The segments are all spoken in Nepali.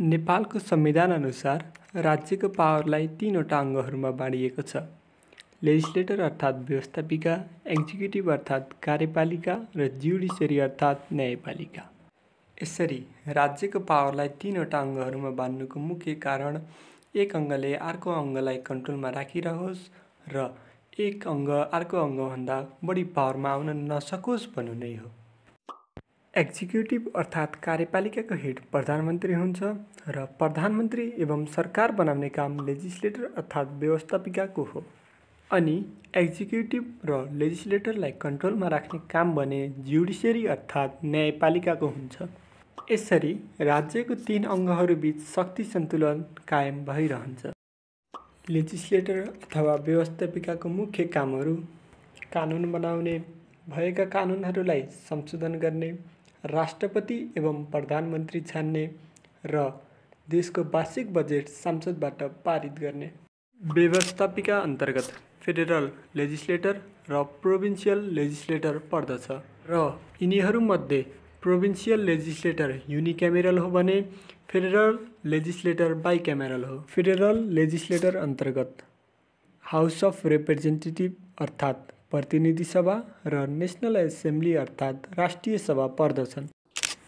नेपालको संविधान अनुसार राज्यको पावरलाई तिनवटा अङ्गहरूमा बाँडिएको छ लेजिस्लेटर अर्थात् व्यवस्थापिका एक्जिक्युटिभ अर्थात् कार्यपालिका र ज्युडिसियरी अर्थात् न्यायपालिका यसरी राज्यको पावरलाई तिनवटा अङ्गहरूमा बाँध्नुको मुख्य कारण एक अङ्गले अर्को अङ्गलाई कन्ट्रोलमा राखिरहोस् र एक अङ्ग अर्को अङ्गभन्दा बढी पावरमा आउन नसकोस् भन्नु नै हो एक्जिक्युटिभ अर्थात् कार्यपालिकाको हेड प्रधानमन्त्री हुन्छ र प्रधानमन्त्री एवं सरकार बनाउने काम लेजिस्लेटर अर्थात् व्यवस्थापिकाको हो अनि एक्जिक्युटिभ र लेजिस्लेटरलाई कन्ट्रोलमा राख्ने काम भने जुडिसियरी अर्थात् न्यायपालिकाको हुन्छ यसरी राज्यको तिन अङ्गहरूबिच शक्ति सन्तुलन कायम भइरहन्छ लेजिस्लेटर अथवा व्यवस्थापिकाको मुख्य कामहरू कानुन बनाउने भएका कानुनहरूलाई संशोधन गर्ने राष्ट्रपति एवं प्रधानमन्त्री छान्ने र देशको वार्षिक बजेट संसदबाट पारित गर्ने व्यवस्थापिका अन्तर्गत फेडरल लेजिस्लेटर र प्रोभिन्सियल लेजिस्लेटर पर्दछ र यिनीहरूमध्ये प्रोभिन्सियल लेजिस्लेटर युनिक्यामेरल हो भने फेडरल लेजिस्लेटर क्यामेरल हो फेडरल लेजिस्लेटर अन्तर्गत हाउस अफ रिप्रेजेन्टेटिभ अर्थात् प्रतिनिधि सभा र नेसनल एसेम्ब्ली अर्थात् राष्ट्रिय सभा पर्दछन्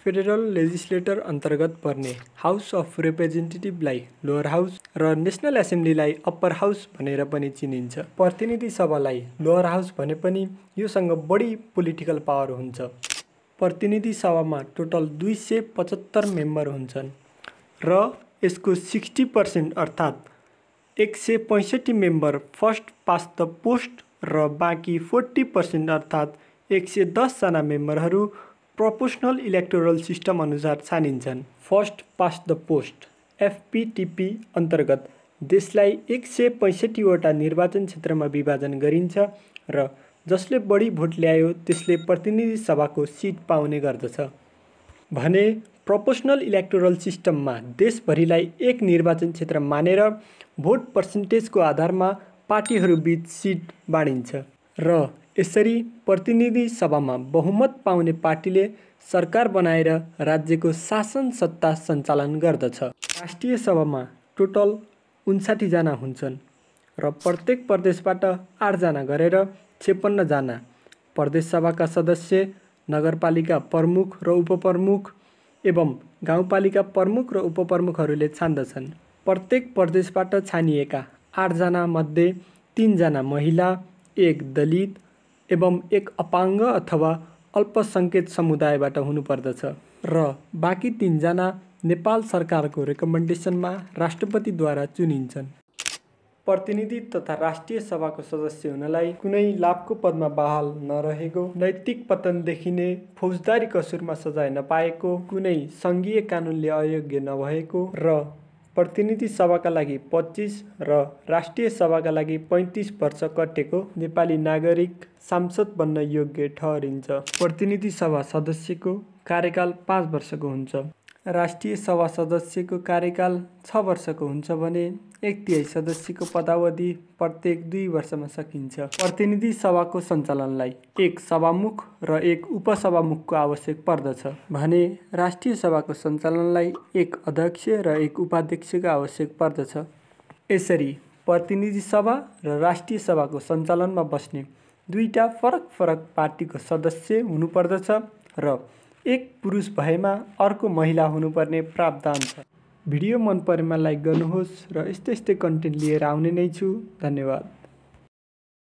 फेडरल लेजिस्लेटर अन्तर्गत पर्ने हाउस अफ रिप्रेजेन्टेटिभलाई लोअर हाउस र नेसनल एसेम्ब्लीलाई अप्पर हाउस भनेर पनि चिनिन्छ प्रतिनिधि सभालाई लोअर हाउस भने पनि योसँग बढी पोलिटिकल पावर हुन्छ प्रतिनिधि सभामा टोटल दुई सय पचहत्तर मेम्बर हुन्छन् र यसको सिक्सटी पर्सेन्ट अर्थात् एक सय पैँसठी member first past the post र बाँकी फोर्टी पर्सेन्ट अर्थात् एक सय दसजना मेम्बरहरू प्रोपोसनल इलेक्टोरल सिस्टम अनुसार छानिन्छन् first past the post FPTP अन्तर्गत देशलाई एक सय पैँसठीवटा निर्वाचन क्षेत्रमा विभाजन गरिन्छ र जसले बढी भोट ल्यायो त्यसले प्रतिनिधि सभाको सिट पाउने गर्दछ भने प्रपोसनल इलेक्टोरल सिस्टममा देशभरिलाई एक निर्वाचन क्षेत्र मानेर भोट पर्सेन्टेजको आधारमा पार्टीहरूबीच सिट बाँडिन्छ र यसरी प्रतिनिधि सभामा बहुमत पाउने पार्टीले सरकार बनाएर राज्यको शासन सत्ता सञ्चालन गर्दछ राष्ट्रिय सभामा टोटल उन्साठीजना हुन्छन् र प्रत्येक प्रदेशबाट आठजना गरेर छेपन्नजना प्रदेशसभाका सदस्य नगरपालिका प्रमुख र उपप्रमुख एवं गाउँपालिका प्रमुख र उपप्रमुखहरूले छान्दछन् प्रत्येक प्रदेशबाट छानिएका आठजनामध्ये तिनजना महिला एक दलित एवं एक अपाङ्ग अथवा अल्पसङ्केत समुदायबाट हुनुपर्दछ र बाँकी तिनजना नेपाल सरकारको रेकमेन्डेसनमा राष्ट्रपतिद्वारा चुनिन्छन् प्रतिनिधि तथा राष्ट्रिय सभाको सदस्य हुनलाई कुनै लाभको पदमा बहाल नरहेको नैतिक पतन देखिने फौजदारी कसुरमा सजाय नपाएको कुनै सङ्घीय कानुनले अयोग्य नभएको र प्रतिनिधि सभाका लागि पच्चिस र राष्ट्रिय सभाका लागि पैँतिस वर्ष कटेको नेपाली नागरिक सांसद बन्न योग्य ठहरिन्छ प्रतिनिधि सभा सदस्यको कार्यकाल पाँच वर्षको हुन्छ राष्ट्रिय सभा सदस्यको कार्यकाल छ वर्षको हुन्छ भने एक तिहाई सदस्यको पदावधि प्रत्येक दुई वर्षमा सकिन्छ प्रतिनिधि सभाको सञ्चालनलाई एक सभामुख र एक उपसभामुखको आवश्यक पर्दछ भने राष्ट्रिय सभाको सञ्चालनलाई एक अध्यक्ष र एक उपाध्यक्षको आवश्यक पर्दछ यसरी प्रतिनिधि सभा र राष्ट्रिय सभाको सञ्चालनमा बस्ने दुईवटा फरक फरक पार्टीको सदस्य हुनुपर्दछ र एक पुरुष भएमा अर्को महिला हुनुपर्ने प्रावधान छ भिडियो मन परेमा लाइक गर्नुहोस् र यस्तै यस्तै कन्टेन्ट लिएर आउने नै छु धन्यवाद